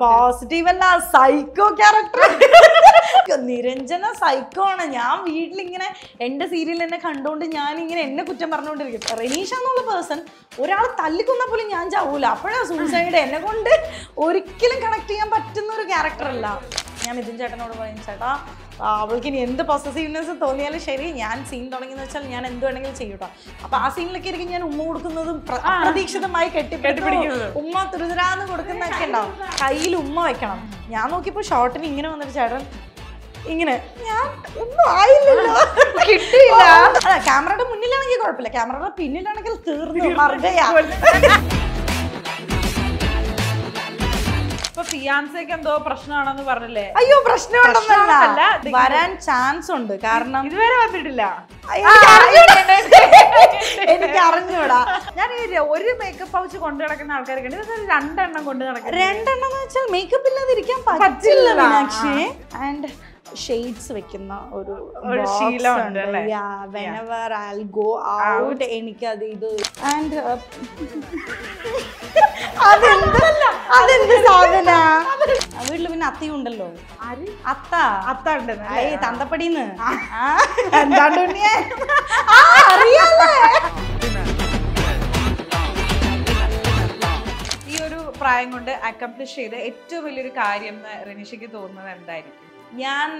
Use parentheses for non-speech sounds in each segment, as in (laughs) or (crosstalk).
positive അല്ല psycho character Niranjana psycho ആണ് ഞാൻ വീട്ടിലിങ്ങനെ എൻ്റെ സീരിയൽ എന്നെ കണ്ടുകൊണ്ട് ഞാൻ ഇങ്ങനെ എന്നെ കുറ്റം പറഞ്ഞുകൊണ്ടിരിക്കും റനീഷ എന്നുള്ള പേഴ്സൺ ഒരാൾ തല്ലിക്കുന്ന പോലും ഞാൻ ചാവൂല അപ്പോഴാണ് സൂസൈഡ് എന്നെ കൊണ്ട് ഒരിക്കലും കണക്ട് ചെയ്യാൻ പറ്റുന്ന ഒരു ക്യാരക്ടർ അല്ല ഞാൻ മിഥുൻ ചേട്ടനോട് പറയും ചേട്ടാ അവൾക്ക് ഇനി എന്ത് പൊസസീവ്നെസ് തോന്നിയാലും ശരി ഞാൻ സീൻ തുടങ്ങിയെന്ന് വെച്ചാൽ ഞാൻ എന്ത് വേണമെങ്കിലും ചെയ്യൂട്ടോ അപ്പൊ ആ സീനിലൊക്കെ ആയിരിക്കും ഞാൻ ഉമ്മ കൊടുക്കുന്നതും അപ്രതീക്ഷിതമായി കെട്ടിപ്പിടിക്കുന്നത് ഉമ്മ തുരുതരാന്ന് കൊടുക്കുന്നതൊക്കെ ഉണ്ടാവും കയ്യിൽ ഉമ്മ വെക്കണം ഞാൻ നോക്കിയപ്പോൾ ഷോർട്ടിന് ഇങ്ങനെ വന്നിട്ട് ചേട്ടൻ ഇങ്ങനെ ഞാൻ ഒന്നും ആയില്ലല്ലോ കിട്ടിയില്ല അല്ല ക്യാമറയുടെ മുന്നിലാണെങ്കിൽ കുഴപ്പമില്ല ക്യാമറയുടെ പിന്നിലാണെങ്കിൽ തീർന്നു മറുപടിയാ ഫിയാൻസേക്ക് എന്തോ പ്രശ്നമാണെന്ന് പറഞ്ഞില്ലേ അയ്യോ പ്രശ്നമുണ്ടെന്നല്ല വരാൻ ചാൻസ് ഉണ്ട് കാരണം ഇതുവരെ വന്നിട്ടില്ല എനിക്ക് അറിഞ്ഞൂടാ ഞാൻ ഈ ഒരു മേക്കപ്പ് പൗച്ച് കൊണ്ടു നടക്കുന്ന ആൾക്കാർ കണ്ടു രണ്ടെണ്ണം കൊണ്ട് നടക്കുന്നത് രണ്ടെണ്ണം എന്ന് വെച്ചാൽ മേക്കപ്പ് ഇല്ലാതിരിക്കാൻ പറ്റില്ല മീനാക്ഷി ആൻഡ് ഷെയ്ഡ്സ് വെക്കുന്ന ഒരു ശീലമുണ്ട് വെനവർ ആൽ ഗോ ഔട്ട് എനിക്കത് ഇത് ആൻഡ് uh, (laughs) അതെന്ത് സാധന വീട്ടിൽ പിന്നെ അത്തയും ഉണ്ടല്ലോ അത്ത അത്ത ഉണ്ട് തന്തപ്പടിന്ന് എന്താണ്ട് അറിയാലേ പ്രായം കൊണ്ട് അക്കംപ്ലിഷ് ചെയ്ത ഏറ്റവും വലിയൊരു കാര്യം എന്ന് റനീഷയ്ക്ക് തോന്നുന്നത് എന്തായിരിക്കും ഞാൻ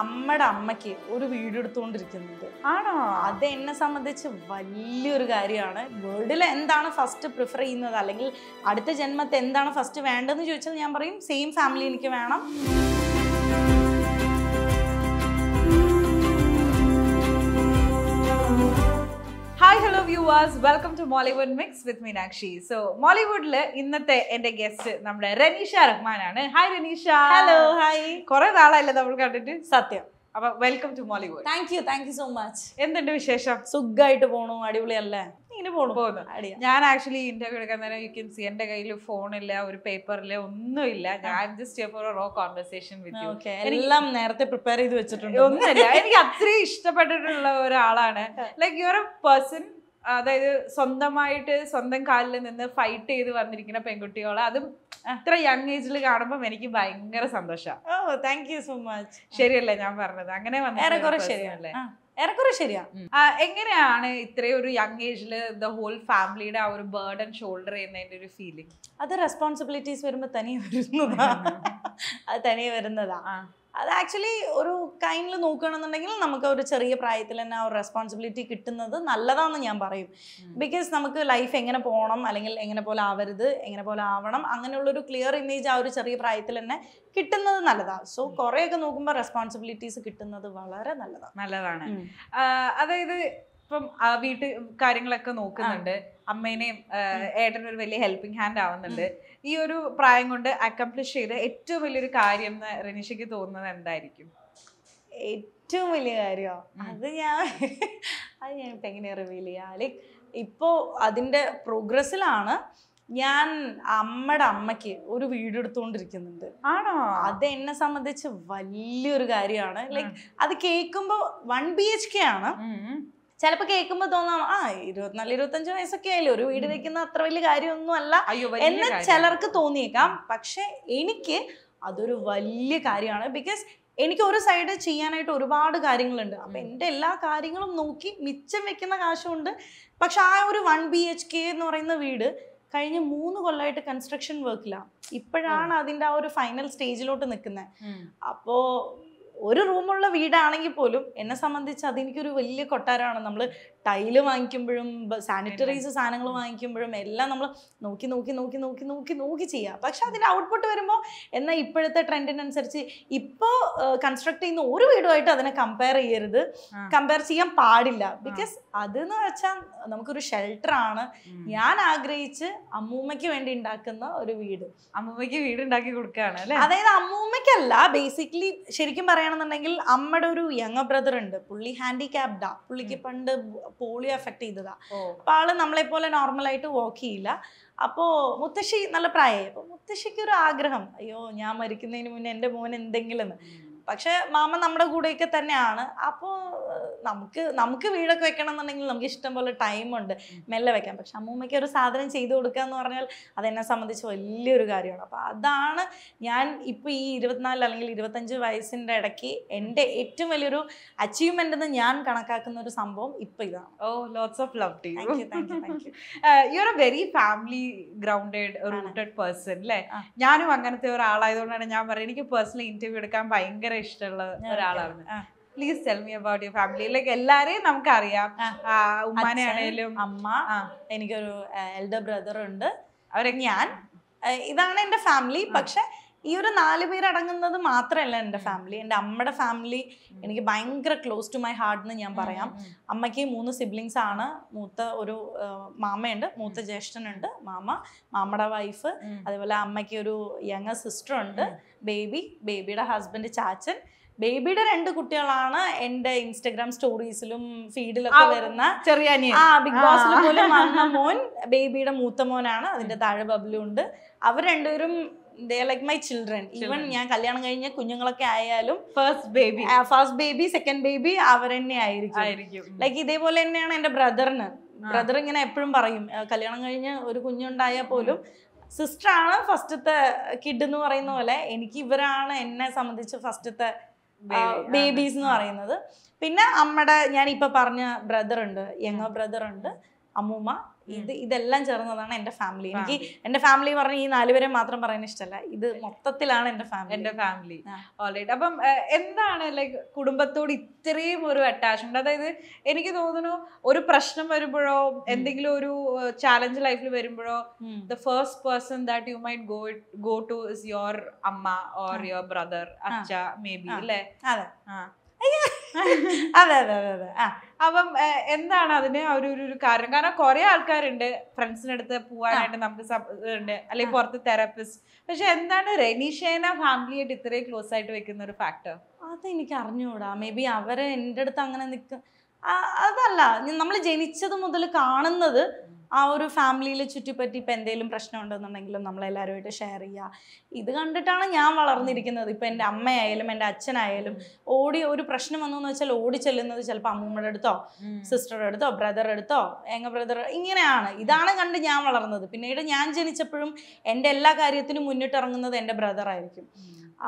അമ്മയുടെ അമ്മയ്ക്ക് ഒരു വീഡിയോ എടുത്തുകൊണ്ടിരിക്കുന്നുണ്ട് ആണോ അത് എന്നെ സംബന്ധിച്ച് വലിയൊരു കാര്യമാണ് വേൾഡിൽ എന്താണ് ഫസ്റ്റ് പ്രിഫർ ചെയ്യുന്നത് അല്ലെങ്കിൽ അടുത്ത ജന്മത്തെ എന്താണ് ഫസ്റ്റ് വേണ്ടതെന്ന് ചോദിച്ചാൽ ഞാൻ പറയും സെയിം ഫാമിലി എനിക്ക് വേണം hi hello viewers welcome to Mollywood mix with Meenakshi so മോളിവുഡിൽ ഇന്നത്തെ എന്റെ ഗസ്റ്റ് നമ്മുടെ റനീഷ റഹ്മാനാണ് ഹായ് റനീഷ ഹലോ ഹായ് കുറെ നാളല്ലേ നമ്മൾ കണ്ടിട്ട് സത്യം അപ്പൊ welcome to Mollywood thank you thank you so much എന്തുണ്ട് വിശേഷം സുഖമായിട്ട് പോണു അടിപൊളിയല്ലേ ഇങ്ങനെ പോകുന്നു ഞാൻ ആക്ച്വലി ഇന്റർവ്യൂ എടുക്കാൻ നേരം യു കെ സി എന്റെ കയ്യിൽ ഫോണില്ല ഒരു പേപ്പറില്ല ഒന്നുമില്ല ഞാൻ just for raw conversation with you എല്ലാം നേരത്തെ പ്രിപ്പയർ ചെയ്ത് വെച്ചിട്ടുണ്ട് ഒന്നുമില്ല എനിക്ക് അത്രയും ഇഷ്ടപ്പെട്ടിട്ടുള്ള ഒരാളാണ് ലൈക്ക് യുവർ എ പേഴ്സൺ അതായത് സ്വന്തമായിട്ട് സ്വന്തം കാലിൽ നിന്ന് ഫൈറ്റ് ചെയ്ത് വന്നിരിക്കുന്ന പെൺകുട്ടികളെ അതും അത്ര യങ് ഏജിൽ കാണുമ്പോൾ എനിക്ക് ഭയങ്കര സന്തോഷമാണ് oh thank you so much ശരിയല്ലേ ഞാൻ പറഞ്ഞത് അങ്ങനെ വന്നു ശരിയല്ലേ ഏറെക്കുറെ ശരിയാ എങ്ങനെയാണ് ഇത്രയും ഒരു യങ് ഏജില് ദ ഹോൾ ഫാമിലിയുടെ ആ ഒരു ബേർഡൻ ഷോൾഡർ ചെയ്യുന്നതിന്റെ ഒരു ഫീലിംഗ് അത് റെസ്പോൺസിബിലിറ്റീസ് വരുമ്പോ തനിയെ വരുന്നതാ അത് തനിയെ വരുന്നതാ അത് ആക്ച്വലി ഒരു കൈൻഡിൽ നോക്കുകയാണെന്നുണ്ടെങ്കിൽ നമുക്ക് ഒരു ചെറിയ പ്രായത്തിൽ തന്നെ ആ ഒരു റെസ്പോൺസിബിലിറ്റി കിട്ടുന്നത് നല്ലതാണെന്ന് ഞാൻ പറയും ബിക്കോസ് നമുക്ക് ലൈഫ് എങ്ങനെ പോകണം അല്ലെങ്കിൽ എങ്ങനെ പോലെ ആവരുത് എങ്ങനെ പോലെ ആവണം അങ്ങനെയുള്ളൊരു ക്ലിയർ ഇമേജ് ആ ഒരു ചെറിയ പ്രായത്തിൽ തന്നെ കിട്ടുന്നത് നല്ലതാണ് സോ കുറേയൊക്കെ നോക്കുമ്പോൾ റെസ്പോൺസിബിലിറ്റീസ് കിട്ടുന്നത് വളരെ നല്ലതാണ് നല്ലതാണ് അതായത് ഇപ്പം ആ കാര്യങ്ങളൊക്കെ നോക്കുന്നുണ്ട് അമ്മേനെയും ഏട്ടനും ഒരു വലിയ ഹെൽപ്പിംഗ് ഹാൻഡ് ആവുന്നുണ്ട് ഈ ഒരു പ്രായം കൊണ്ട് അക്കംപ്ലിഷ് ചെയ്ത ഏറ്റവും വലിയൊരു കാര്യം എന്ന് റനിഷയ്ക്ക് തോന്നുന്നത് എന്തായിരിക്കും ഏറ്റവും വലിയ കാര്യമോ അത് ഞാൻ അത് ഞാൻ ഇപ്പം എങ്ങനെ റിവീൽ ചെയ്യാം ലൈക്ക് ഇപ്പോൾ അതിൻ്റെ പ്രോഗ്രസ്സിലാണ് ഞാൻ അമ്മയുടെ അമ്മയ്ക്ക് ഒരു വീട് എടുത്തുകൊണ്ടിരിക്കുന്നുണ്ട് ആണോ അത് എന്നെ സംബന്ധിച്ച് വലിയൊരു കാര്യമാണ് ലൈക്ക് അത് കേൾക്കുമ്പോൾ വൺ ബി എച്ച് കെ ആണ് ചിലപ്പോ കേൾക്കുമ്പോ തോന്നാം ആ ഇരുപത്തിനാല് ഇരുപത്തഞ്ച് വയസ്സൊക്കെ ആയില്ലേ ഒരു വീട് വെക്കുന്ന അത്ര വലിയ കാര്യമൊന്നും അല്ല എന്ന് ചിലർക്ക് തോന്നിയേക്കാം പക്ഷെ എനിക്ക് അതൊരു വലിയ കാര്യമാണ് ബിക്കോസ് എനിക്ക് ഒരു സൈഡ് ചെയ്യാനായിട്ട് ഒരുപാട് കാര്യങ്ങളുണ്ട് അപ്പൊ എൻ്റെ എല്ലാ കാര്യങ്ങളും നോക്കി മിച്ചം വെക്കുന്ന കാശുണ്ട് പക്ഷെ ആ ഒരു വൺ ബി എച്ച് കെ എന്ന് പറയുന്ന വീട് കഴിഞ്ഞ മൂന്ന് കൊല്ലമായിട്ട് കൺസ്ട്രക്ഷൻ വർക്കിലാണ് ഇപ്പോഴാണ് അതിൻ്റെ ആ ഒരു ഫൈനൽ സ്റ്റേജിലോട്ട് നിൽക്കുന്നത് അപ്പോൾ ഒരു റൂമുള്ള വീടാണെങ്കിൽ പോലും എന്നെ സംബന്ധിച്ച് അതെനിക്കൊരു വലിയ കൊട്ടാരമാണ് നമ്മൾ ടൈല് വാങ്ങിക്കുമ്പോഴും സാനിറ്ററൈസ് സാധനങ്ങൾ വാങ്ങിക്കുമ്പോഴും എല്ലാം നമ്മൾ നോക്കി നോക്കി നോക്കി നോക്കി നോക്കി നോക്കി ചെയ്യാം പക്ഷെ അതിൻ്റെ ഔട്ട്പുട്ട് വരുമ്പോൾ എന്നാൽ ഇപ്പോഴത്തെ ട്രെൻഡിനനുസരിച്ച് ഇപ്പോൾ കൺസ്ട്രക്ട് ചെയ്യുന്ന ഒരു വീടുമായിട്ട് അതിനെ കമ്പയർ ചെയ്യരുത് കമ്പയർ ചെയ്യാൻ പാടില്ല ബിക്കോസ് അതെന്ന് വെച്ചാൽ നമുക്കൊരു ഷെൽട്ടറാണ് ഞാൻ ആഗ്രഹിച്ച് അമ്മൂമ്മയ്ക്ക് വേണ്ടി ഉണ്ടാക്കുന്ന ഒരു വീട് അമ്മൂമ്മയ്ക്ക് വീട് ഉണ്ടാക്കി കൊടുക്കുകയാണ് അല്ലേ അതായത് അമ്മൂമ്മയ്ക്കല്ല ബേസിക്കലി ശരിക്കും പറയാം പറയണമെന്നുണ്ടെങ്കിൽ അമ്മയുടെ ഒരു യങ് ബ്രദർ ഉണ്ട് പുള്ളി ഹാൻഡിക്യാപ്ഡാ പുള്ളിക്ക് പണ്ട് പോളിയോ എഫക്ട് ചെയ്തതാ അപ്പൊ ആള് നമ്മളെ പോലെ നോർമലായിട്ട് വോക്ക് ചെയ്യില്ല അപ്പോൾ മുത്തശ്ശി നല്ല പ്രായമായി അപ്പോൾ മുത്തശ്ശിക്ക് ഒരു ആഗ്രഹം അയ്യോ ഞാൻ മരിക്കുന്നതിന് മുന്നേ എൻ്റെ മോൻ എന്തെങ്കിലും പക്ഷെ മാമ നമ്മുടെ കൂടെയൊക്കെ തന്നെയാണ് അപ്പോൾ നമുക്ക് നമുക്ക് വീടൊക്കെ വെക്കണം എന്നുണ്ടെങ്കിൽ നമുക്ക് ഇഷ്ടം പോലെ ടൈമുണ്ട് മെല്ലെ വെക്കാം പക്ഷെ അമ്മൂമ്മയ്ക്ക് ഒരു സാധനം ചെയ്തു കൊടുക്കുക എന്ന് പറഞ്ഞാൽ അതെന്നെ സംബന്ധിച്ച് വലിയൊരു കാര്യമാണ് അപ്പോൾ അതാണ് ഞാൻ ഇപ്പോൾ ഈ ഇരുപത്തിനാല് അല്ലെങ്കിൽ ഇരുപത്തഞ്ച് വയസ്സിൻ്റെ ഇടയ്ക്ക് എൻ്റെ ഏറ്റവും വലിയൊരു അച്ചീവ്മെൻ്റ് എന്ന് ഞാൻ കണക്കാക്കുന്ന ഒരു സംഭവം ഇപ്പോൾ ഇതാണ് oh lots of love to you you are a very family grounded rooted person അല്ലേ ഞാനും അങ്ങനത്തെ ഒരാളായതുകൊണ്ടാണ് ഞാൻ പറയുന്നത് എനിക്ക് പേഴ്സണലി ഇൻ്റർവ്യൂ എടുക്കാൻ ഭയങ്കര വളരെ ഇഷ്ടമുള്ള ഒരാളാണ് please tell me about your family like എല്ലാരെയും നമുക്കറിയാം ഉമ്മാനെയാണേലും അമ്മ എനിക്കൊരു എൽഡർ ബ്രദർ ഉണ്ട് അവരെ ഞാൻ ഇതാണ് എൻ്റെ ഫാമിലി പക്ഷെ ഈ ഒരു നാല് പേരടങ്ങുന്നത് മാത്രമല്ല എൻ്റെ ഫാമിലി എൻ്റെ അമ്മയുടെ ഫാമിലി എനിക്ക് ഭയങ്കര ക്ലോസ് ടു മൈ ഹാർട്ട് എന്ന് ഞാൻ പറയാം അമ്മയ്ക്ക് മൂന്ന് സിബ്ലിങ്സ് ആണ് മൂത്ത ഒരു മാമയുണ്ട് മൂത്ത ജ്യേഷ്ഠനുണ്ട് മാമ മാമയുടെ വൈഫ് അതുപോലെ അമ്മയ്ക്ക് ഒരു യങ് സിസ്റ്റർ ഉണ്ട് ബേബി ബേബിയുടെ ഹസ്ബൻഡ് ചാച്ചൻ ബേബിയുടെ രണ്ട് കുട്ടികളാണ് എന്റെ ഇൻസ്റ്റഗ്രാം സ്റ്റോറീസിലും ഫീഡിലൊക്കെ വരുന്ന ചെറിയ ആ ബിഗ് ബോസിൽ പോലും വന്ന മോൻ ബേബിയുടെ മൂത്ത മോനാണ് അതിന്റെ താഴെ ബബ്ലു ഉണ്ട് അവർ രണ്ടുപേരും they like my children even ഞാൻ കല്യാണം കഴിഞ്ഞ കുഞ്ഞുങ്ങളൊക്കെ ആയാലും first baby first baby second baby അവർ തന്നെ ആയിരിക്കും ലൈക്ക് ഇതേപോലെ തന്നെയാണ് എന്റെ ബ്രദറിന് ബ്രദർ ഇങ്ങനെ എപ്പോഴും പറയും കല്യാണം കഴിഞ്ഞ് ഒരു കുഞ്ഞുണ്ടായാൽ പോലും സിസ്റ്റർ ആണ് ഫസ്റ്റത്തെ കിഡ് എന്ന് പറയുന്ന പോലെ എനിക്ക് ഇവരാണ് എന്നെ സംബന്ധിച്ച് ഫസ്റ്റത്തെ ബേബീസ് എന്ന് പറയുന്നത് പിന്നെ അമ്മയുടെ ഞാൻ ഇപ്പൊ പറഞ്ഞ ബ്രദർ ഉണ്ട് യങ്ങ ബ്രദർ ഉണ്ട് അമ്മൂമ്മ ഇത് ഇതെല്ലാം ചേർന്നതാണ് എൻ്റെ ഫാമിലി എനിക്ക് എൻ്റെ ഫാമിലി പറഞ്ഞ ഈ നാലുപേരെ മാത്രം പറയുന്ന ഇഷ്ടമല്ല ഇത് മൊത്തത്തിലാണ് എൻ്റെ ഫാമിലി എൻ്റെ ഫാമിലി ഓൾറെഡി അപ്പം എന്താണ് ലൈക്ക് കുടുംബത്തോട് ഇത്രയും ഒരു അറ്റാച്ച്മെന്റ് അതായത് എനിക്ക് തോന്നുന്നു ഒരു പ്രശ്നം വരുമ്പോഴോ എന്തെങ്കിലും ഒരു ചാലഞ്ച് ലൈഫിൽ വരുമ്പോഴോ the first person that you might go go to is your അമ്മ ഓർ യുവർ ബ്രദർ അച്ഛ മേ ബി അല്ലേ അതെ അതെ അതെ അതെ ആ അപ്പം എന്താണ് അതിന് ഒരു ഒരു കാരണം കാരണം കുറെ ആൾക്കാരുണ്ട് ഫ്രണ്ട്സിനടുത്ത് പോവാനായിട്ട് നമുക്ക് ഉണ്ട് അല്ലെങ്കിൽ പുറത്ത് തെറാപ്പിസ്റ്റ് പക്ഷെ എന്താണ് റെനീഷേന ഫാമിലിയായിട്ട് ഇത്രയും ക്ലോസ് ആയിട്ട് വെക്കുന്ന ഒരു ഫാക്ടർ എനിക്ക് അറിഞ്ഞുകൂടാ മേ ബി അവരെ എൻ്റെ അടുത്ത് അങ്ങനെ നിൽക്കുക അതല്ല നമ്മൾ ജനിച്ചത് മുതൽ കാണുന്നത് ആ ഒരു ഫാമിലിയിൽ ചുറ്റിപ്പറ്റി ഇപ്പം എന്തെങ്കിലും പ്രശ്നം ഉണ്ടെന്നുണ്ടെങ്കിലും നമ്മളെല്ലാവരുമായിട്ട് ഷെയർ ചെയ്യുക ഇത് കണ്ടിട്ടാണ് ഞാൻ വളർന്നിരിക്കുന്നത് ഇപ്പം എൻ്റെ അമ്മയായാലും എൻ്റെ അച്ഛനായാലും ഓടി ഒരു പ്രശ്നം വന്നു എന്ന് വെച്ചാൽ ഓടി ചെല്ലുന്നത് ചിലപ്പോൾ അമ്മൂമ്മയുടെ അടുത്തോ സിസ്റ്ററുടെ അടുത്തോ ബ്രദറുടെ അടുത്തോ എങ്ങ ബ്രദർ ഇങ്ങനെയാണ് ഇതാണ് കണ്ട് ഞാൻ വളർന്നത് പിന്നീട് ഞാൻ ജനിച്ചപ്പോഴും എൻ്റെ എല്ലാ കാര്യത്തിനും മുന്നിട്ടിറങ്ങുന്നത് എൻ്റെ ബ്രദറായിരിക്കും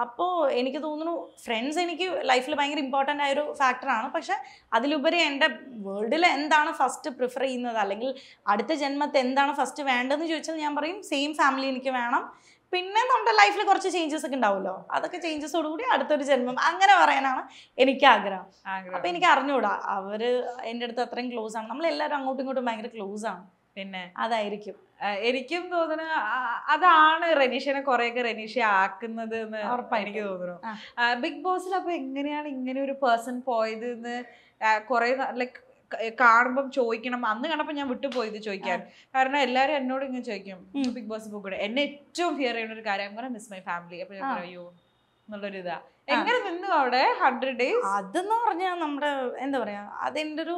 അപ്പോൾ എനിക്ക് തോന്നുന്നു ഫ്രണ്ട്സ് എനിക്ക് ലൈഫിൽ ഭയങ്കര ഇമ്പോർട്ടൻ്റ് ആയൊരു ഫാക്ടറാണ് പക്ഷെ അതിലുപരി എൻ്റെ വേൾഡിൽ എന്താണ് ഫസ്റ്റ് പ്രിഫർ ചെയ്യുന്നത് അല്ലെങ്കിൽ അടുത്ത ജന്മത്തെ എന്താണ് ഫസ്റ്റ് വേണ്ടതെന്ന് ചോദിച്ചാൽ ഞാൻ പറയും സെയിം ഫാമിലി എനിക്ക് വേണം പിന്നെ നമ്മുടെ ലൈഫിൽ കുറച്ച് ചേഞ്ചസ് ഒക്കെ ഉണ്ടാവുമല്ലോ അതൊക്കെ ചേഞ്ചസോടുകൂടി അടുത്തൊരു ജന്മം അങ്ങനെ പറയാനാണ് എനിക്ക് ആഗ്രഹം അപ്പൊ എനിക്ക് അറിഞ്ഞുകൂടാ അവര് എൻ്റെ അടുത്ത് അത്രയും ക്ലോസ് ആണ് നമ്മളെല്ലാവരും അങ്ങോട്ടും ഇങ്ങോട്ടും ഭയങ്കര ക്ലോസ് ആണ് പിന്നെ അതായിരിക്കും എനിക്കും തോന്നുന്നു അതാണ് റനീഷനെ കുറെയൊക്കെ റനീഷ ആക്കുന്നത് എന്ന് എനിക്ക് തോന്നുന്നു ബിഗ് ബോസിൽ അപ്പൊ എങ്ങനെയാണ് ഇങ്ങനെ ഒരു പേഴ്സൺ പോയത് എന്ന് കുറെ ലൈക്ക് കാണുമ്പം ചോദിക്കണം അന്ന് കണ്ടപ്പോൾ ഞാൻ വിട്ടുപോയി ചോദിക്കാൻ കാരണം എല്ലാരും എന്നോട് ഇങ്ങനെ ചോദിക്കും ബിഗ് ബോസ് ബുക്ക് എന്നെ ഏറ്റവും ഫിയർ ചെയ്യുന്ന ഒരു കാര്യം മിസ് മൈ ഫാമിലി അപ്പൊ ഞാൻ പറയൂ എന്നുള്ളൊരിതാ എങ്ങനെ നിന്നു അവിടെ ഹൺഡ്രഡ് ഡേയ്സ് അതെന്ന് പറഞ്ഞാൽ നമ്മുടെ എന്താ പറയാ അതെന്റെ ഒരു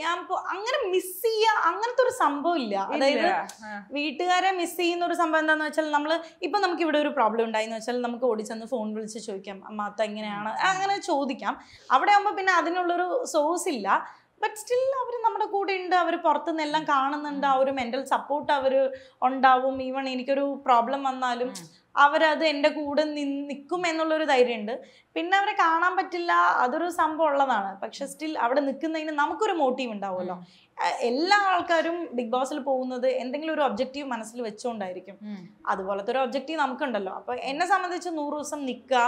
ഞാൻ അങ്ങനെ മിസ് ചെയ്യ അങ്ങനത്തെ ഒരു സംഭവം ഇല്ല അതായത് വീട്ടുകാരെ മിസ് ചെയ്യുന്ന ഒരു സംഭവം എന്താന്ന് വെച്ചാൽ നമ്മൾ ഇപ്പൊ നമുക്ക് ഇവിടെ ഒരു പ്രോബ്ലം ഉണ്ടായിന്ന് വെച്ചാൽ നമുക്ക് ഓടിച്ചെന്ന് ഫോൺ വിളിച്ച് ചോദിക്കാം അമ്മാത്ത എങ്ങനെയാണ് അങ്ങനെ ചോദിക്കാം അവിടെ ആകുമ്പോൾ പിന്നെ അതിനുള്ളൊരു സോഴ്സ് ഇല്ല ബട്ട് സ്റ്റിൽ അവർ നമ്മുടെ കൂടെ ഉണ്ട് അവർ പുറത്തുനിന്ന് എല്ലാം കാണുന്നുണ്ട് ആ ഒരു മെന്റൽ സപ്പോർട്ട് അവർ ഉണ്ടാവും ഈവൺ എനിക്കൊരു പ്രോബ്ലം വന്നാലും അവരത് എൻ്റെ കൂടെ നിൽക്കും എന്നുള്ളൊരു ധൈര്യമുണ്ട് പിന്നെ അവരെ കാണാൻ പറ്റില്ല അതൊരു സംഭവം ഉള്ളതാണ് പക്ഷെ സ്റ്റിൽ അവിടെ നിൽക്കുന്നതിന് നമുക്കൊരു മോട്ടീവ് ഉണ്ടാവുമല്ലോ എല്ലാ ആൾക്കാരും ബിഗ് ബോസിൽ പോകുന്നത് എന്തെങ്കിലും ഒരു ഒബ്ജക്റ്റീവ് മനസ്സിൽ വെച്ചുകൊണ്ടായിരിക്കും അതുപോലത്തെ ഒരു ഒബ്ജക്റ്റീവ് നമുക്കുണ്ടല്ലോ അപ്പൊ എന്നെ സംബന്ധിച്ച് നൂറ് ദിവസം നിൽക്കുക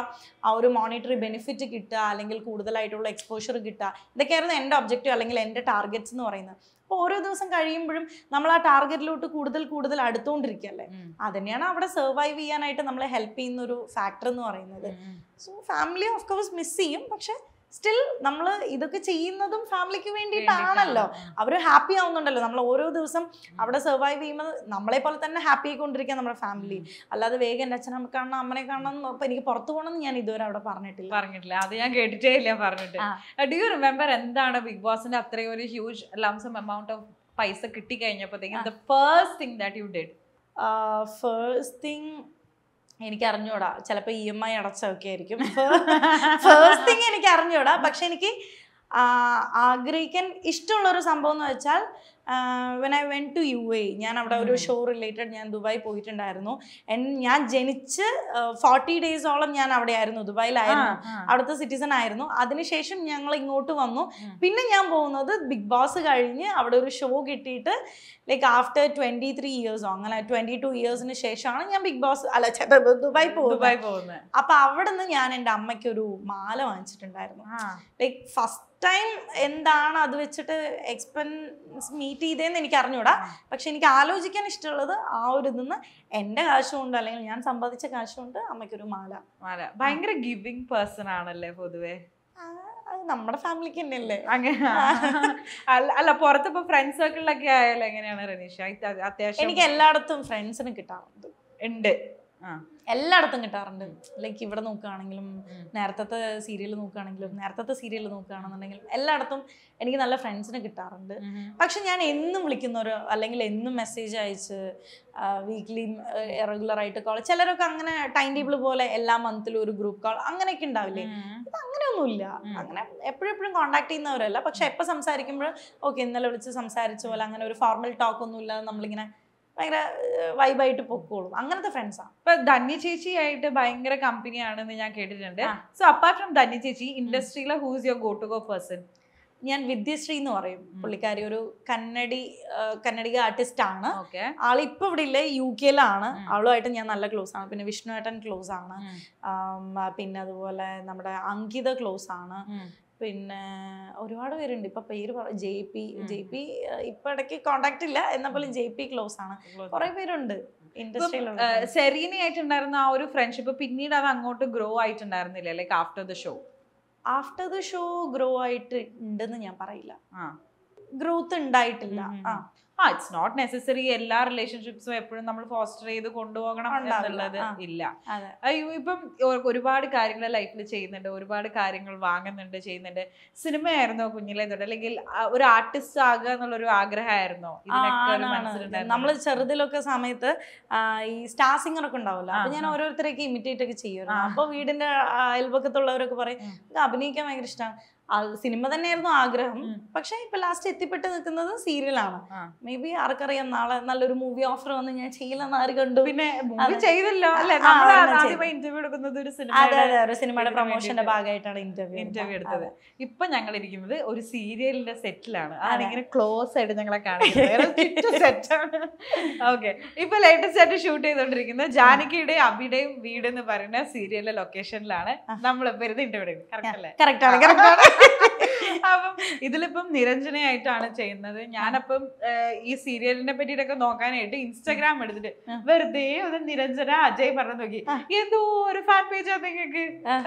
ആ ഒരു മോണിറ്ററി ബെനിഫിറ്റ് കിട്ടുക അല്ലെങ്കിൽ കൂടുതലായിട്ടുള്ള എക്സ്പോഷർ കിട്ടുക ഇതൊക്കെയായിരുന്നു എൻ്റെ ഒബ്ജക്റ്റീവ് അല്ലെങ്കിൽ എൻ്റെ ടാർഗറ്റ്സ് എന്ന് പറയുന്നത് അപ്പോൾ ഓരോ ദിവസം കഴിയുമ്പോഴും നമ്മൾ ആ ടാർഗറ്റിലോട്ട് കൂടുതൽ കൂടുതൽ അടുത്തുകൊണ്ടിരിക്കുകയല്ലേ അതന്നെയാണ് അവിടെ സർവൈവ് ചെയ്യാനായിട്ട് നമ്മളെ ഹെൽപ്പ് ചെയ്യുന്ന ഒരു ഫാക്ടർ എന്ന് പറയുന്നത് so family of course miss ചെയ്യും പക്ഷേ സ്റ്റിൽ നമ്മൾ ഇതൊക്കെ ചെയ്യുന്നതും ഫാമിലിക്ക് വേണ്ടിയിട്ടാണല്ലോ അവർ ഹാപ്പി ആവുന്നുണ്ടല്ലോ നമ്മൾ ഓരോ ദിവസം അവിടെ സർവൈവ് ചെയ്യുമ്പോൾ നമ്മളെ പോലെ തന്നെ ഹാപ്പി ആയിക്കൊണ്ടിരിക്കുക നമ്മുടെ ഫാമിലി അല്ലാതെ വേഗം എൻ്റെ അച്ഛനെ കാണണം അമ്മനെ കാണണം ഇപ്പൊ എനിക്ക് പുറത്തു പോകണം ഞാൻ ഇതുവരെ അവിടെ പറഞ്ഞിട്ടില്ല പറഞ്ഞിട്ടില്ല അത് ഞാൻ കേട്ടിട്ടേ ഇല്ല പറഞ്ഞിട്ട് ഡു യു റിമെമ്പർ എന്താണ് ബിഗ് ബോസിന്റെ അത്രയും ഒരു ഹ്യൂജ് ലംസം എമൗണ്ട് ഓഫ് പൈസ കിട്ടി കഴിഞ്ഞപ്പോഴത്തേക്കും the first thing that you did first thing എനിക്ക് അറിഞ്ഞൂടാ ചിലപ്പോൾ ഇ എം ഐ അടച്ചൊക്കെ ആയിരിക്കും ഫേസ്റ്റ് തിങ് എനിക്ക് അറിഞ്ഞൂടാ പക്ഷെ എനിക്ക് ആഗ്രഹിക്കാൻ ഇഷ്ടമുള്ള ഒരു സംഭവം എന്ന് വെച്ചാൽ when I went to U A ഞാൻ അവിടെ ഒരു ഷോ റിലേറ്റഡ് ഞാൻ ദുബായ് പോയിട്ടുണ്ടായിരുന്നു ഞാൻ ജനിച്ച് ഫോർട്ടി ഡേയ്സോളം ഞാൻ അവിടെ ആയിരുന്നു ദുബായിലായിരുന്നു അവിടുത്തെ സിറ്റിസൺ ആയിരുന്നു അതിനുശേഷം ഞങ്ങൾ ഇങ്ങോട്ട് വന്നു പിന്നെ ഞാൻ പോകുന്നത് ബിഗ് ബോസ് കഴിഞ്ഞ് അവിടെ ഒരു ഷോ കിട്ടിയിട്ട് ലൈക്ക് ആഫ്റ്റർ ട്വന്റി ത്രീ ഇയേഴ്സോ അങ്ങനെ ട്വന്റി ടു ഇയേഴ്സിന് ശേഷമാണ് ഞാൻ ബിഗ് ബോസ് അല്ല ദുബായ് ദുബായ് പോകുന്നത് അപ്പൊ അവിടെ നിന്ന് ഞാൻ എൻ്റെ അമ്മയ്ക്ക് ഒരു മാല വാങ്ങിച്ചിട്ടുണ്ടായിരുന്നു ലൈക്ക് ഫസ്റ്റ് ടൈം എന്താണ് അത് വെച്ചിട്ട് എക്സ്പെൻസ് മീ ട്രീറ്റ് ചെയ്തേന്ന് എനിക്ക് അറിഞ്ഞൂടാ പക്ഷെ എനിക്ക് ആലോചിക്കാൻ ഇഷ്ടമുള്ളത് ആ ഒരു ഇതിന്ന് എൻ്റെ കാശുകൊണ്ട് അല്ലെങ്കിൽ ഞാൻ സമ്പാദിച്ച കാശുകൊണ്ട് അമ്മയ്ക്കൊരു മാല മാല ഭയങ്കര ഗിവിങ് പേഴ്സൺ ആണല്ലേ പൊതുവേ നമ്മുടെ ഫാമിലിക്ക് തന്നെയല്ലേ അങ്ങനെ അല്ല പുറത്തിപ്പോ ഇപ്പൊ ഫ്രണ്ട് സർക്കിളിലൊക്കെ ആയാലും എങ്ങനെയാണ് റനീഷ അത്യാവശ്യം എനിക്ക് എല്ലായിടത്തും ഫ്രണ്ട്സിന് കിട്ടാറുണ്ട് ഉണ്ട് എല്ലായിടത്തും കിട്ടാറുണ്ട് ലൈക്ക് ഇവിടെ നോക്കുകയാണെങ്കിലും നേരത്തെ സീരിയൽ നോക്കുകയാണെങ്കിലും നേരത്തെ സീരിയൽ നോക്കുകയാണെന്നുണ്ടെങ്കിലും എല്ലായിടത്തും എനിക്ക് നല്ല ഫ്രണ്ട്സിനെ കിട്ടാറുണ്ട് പക്ഷെ ഞാൻ എന്നും ഒരു അല്ലെങ്കിൽ എന്നും മെസ്സേജ് അയച്ച് വീക്ക്ലി ആയിട്ട് കോൾ ചിലരൊക്കെ അങ്ങനെ ടൈം ടേബിൾ പോലെ എല്ലാ മന്തിലും ഒരു ഗ്രൂപ്പ് കോൾ അങ്ങനെയൊക്കെ ഉണ്ടാവില്ലേ അങ്ങനെയൊന്നുമില്ല അങ്ങനെ എപ്പോഴെപ്പോഴും കോൺടാക്ട് ചെയ്യുന്നവരല്ല പക്ഷെ എപ്പോൾ സംസാരിക്കുമ്പോൾ ഓക്കെ ഇന്നലെ വിളിച്ച് സംസാരിച്ച പോലെ അങ്ങനെ ഒരു ഫോർമൽ ടോക്ക് ഒന്നും ഇല്ലാതെ നമ്മളിങ്ങനെ ഭയങ്കര വൈബായിട്ട് പൊക്കോളും അങ്ങനത്തെ ഫ്രണ്ട്സാണ് ഇപ്പൊ ധന്യ ആയിട്ട് ഭയങ്കര കമ്പനിയാണെന്ന് ഞാൻ കേട്ടിട്ടുണ്ട് സോ അപ്പാർട്ട് ഫ്രം ധന്യ ചേച്ചി ഇൻഡസ്ട്രിയിലെ who's your go to go person ഞാൻ വിദ്യശ്രീ എന്ന് പറയും പുള്ളിക്കാരി ഒരു കന്നഡി കന്നഡിക ആർട്ടിസ്റ്റ് ആണ് ആൾ ഇപ്പൊ ഇവിടെ ഇല്ല യു കെയിലാണ് അവളുമായിട്ട് ഞാൻ നല്ല ക്ലോസ് ആണ് പിന്നെ വിഷ്ണുവേട്ടൻ ക്ലോസ് ആണ് പിന്നെ അതുപോലെ നമ്മുടെ അങ്കിത ക്ലോസ് ആണ് പിന്നെ ഒരുപാട് പേരുണ്ട് ഇപ്പൊ പേര് ജെ പി ജെ പി ഇപ്പൊ ഇടയ്ക്ക് കോണ്ടാക്ട് ഇല്ല എന്നാൽ പോലും ജെ പി ക്ലോസ് ആണ് കുറെ പേരുണ്ട് സെറീനയായിട്ടുണ്ടായിരുന്ന ആ ഒരു ഫ്രണ്ട്ഷിപ്പ് പിന്നീട് അത് അങ്ങോട്ട് ഗ്രോ ആയിട്ടുണ്ടായിരുന്നില്ല like after the show after the show grow ആയിട്ട് ഉണ്ടെന്ന് ഞാൻ പറയില്ല ഗ്രോത്ത് ഉണ്ടായിട്ടില്ല ആ ആ ഇറ്റ്സ് നോട്ട് നെസസറി എല്ലാ റിലേഷൻഷിപ്സും എപ്പോഴും നമ്മൾ ഫോസ്റ്റർ ചെയ്ത് കൊണ്ടുപോകണം എന്നുള്ളത് ഇല്ല ഇപ്പം ഒരുപാട് കാര്യങ്ങൾ ലൈഫിൽ ചെയ്യുന്നുണ്ട് ഒരുപാട് കാര്യങ്ങൾ വാങ്ങുന്നുണ്ട് ചെയ്യുന്നുണ്ട് സിനിമയായിരുന്നോ കുഞ്ഞിലെ തൊട്ട് അല്ലെങ്കിൽ ഒരു ആർട്ടിസ്റ്റ് ആകുക എന്നുള്ളൊരു ആഗ്രഹമായിരുന്നോ നമ്മൾ ചെറുതിലൊക്കെ സമയത്ത് ഈ സ്റ്റാർ സിംഗർ ഒക്കെ ഉണ്ടാവില്ല അപ്പൊ ഞാൻ ഓരോരുത്തരൊക്കെ ഇമിറ്റേറ്റ് ഒക്കെ ചെയ്യുമായിരുന്നു അപ്പൊ വീടിന്റെ അയൽപക്കത്തുള്ളവരൊക്കെ പറയും അഭിനയിക്കാൻ ഭയങ്കര ഇഷ്ടമാണ് സിനിമ തന്നെയായിരുന്നു ആഗ്രഹം പക്ഷെ ഇപ്പൊ ലാസ്റ്റ് എത്തിപ്പെട്ട് നിൽക്കുന്നത് സീരിയലാണ് മേ ബി ആർക്കറിയാം നാളെ നല്ലൊരു മൂവി ഓഫർ വന്ന് ഞാൻ ചെയ്യില്ലെന്ന് ആര് കണ്ടു പിന്നെ ചെയ്തല്ലോ ഇന്റർവ്യൂ എടുക്കുന്നത് ഒരു അതെ അതെ ഒരു സിനിമയുടെ പ്രൊമോഷന്റെ ഭാഗമായിട്ടാണ് ഇന്റർവ്യൂ ഇന്റർവ്യൂ എടുത്തത് ഇപ്പൊ ഞങ്ങൾ ഇരിക്കുന്നത് ഒരു സീരിയലിന്റെ സെറ്റിലാണ് അതിങ്ങനെ ക്ലോസ് ആയിട്ട് ഞങ്ങളെ കാണുന്നത് ഓക്കെ ഇപ്പൊ ലേറ്റസ്റ്റ് ആയിട്ട് ഷൂട്ട് ചെയ്തോണ്ടിരിക്കുന്നത് ജാനകിയുടെ അബിയുടെയും വീട് എന്ന് പറയുന്ന സീരിയലിലെ ലൊക്കേഷനിലാണ് നമ്മൾ ഇരുന്ന് ഇന്റർവ്യൂ കറക്റ്റ് അല്ലേ കറക്റ്റ് ആണ് കറക്റ്റ് ആണ് അപ്പം ഇതിലിപ്പം നിരഞ്ജനയായിട്ടാണ് ചെയ്യുന്നത് ഞാനപ്പം ഈ സീരിയലിനെ പറ്റിയിട്ടൊക്കെ നോക്കാനായിട്ട് ഇൻസ്റ്റാഗ്രാം എടുത്തിട്ട് വെറുതെ ഒരു നിരഞ്ജന അജയ് പറഞ്ഞു നോക്കി എന്തോ ഒരു fan page